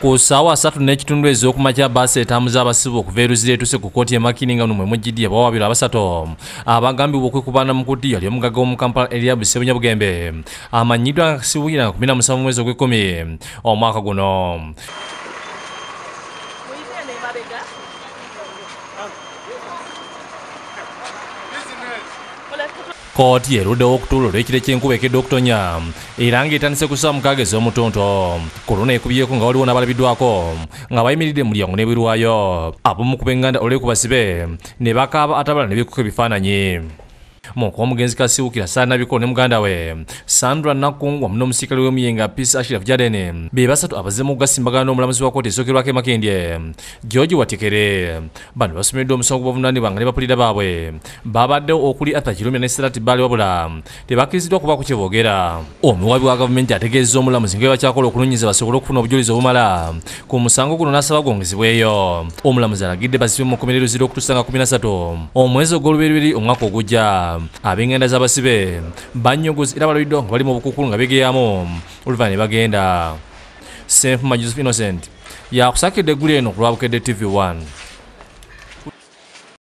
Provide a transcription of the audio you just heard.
ku ssaawa 3 ezokumakya baasi etambuza abasibu okuva eruzira etuse ku kooti emakini nga nomwe mugidya bawabira abasatu abagambibwa okwekubaana mu kudya lyo omugaga omukampala eriabu sebunya bugembe amanyiddwa nga kasibuira nga 17 mwezi ogw1 omwaka guno Thank you. kooti erudde wookutuula olw'ekiro ky'enkuba ekedde okutonya era ng'etandise ku saa mukaaga ez'omutonto ku luno ekubyeko nga waliwo n'abalabiddwako nga bayimiridde mu lyango n'ebirwayo abamu ku b'enganda olw'ekubasibe ne bakaaba atabala ne bikuka ebifaananyi munkhu wa mugenzi kasiwukira sanabiko ne muganda we sandra nakungwa muno omusiikale w'omuyenga peace ashiraf jaden be basatu abazemu kugasimbagana n'omulamuzi wa kooti esookerwako emakindye george watikere bano basumiddwa omusongo gw'obuvunaanibwa nga ne bapulira baabwe babaddewo okuli arthur kirumya ne serati bali wabula tebakkiriziddwa kuba kye boogera omuwabi wa gavumenti ategeeza omulamuzi nga bakyakola okunonyeza basobole okufuna obujulizi obumala ku musango guno n'asaba gwongezibweyo omulamuzi alagidde bazibe mu nkomerero ziri okutuusa nga 13 omwezi ogw'olubeereri omwaka ogujja Um, abengenda zabasibe banyuguzi era balabiddwa nga bali mu bukukulu nga begeyamu oluvana ne bagenda senfuma joseph innocent yakusakiridde eggulu eno ku lwabukedde tv 1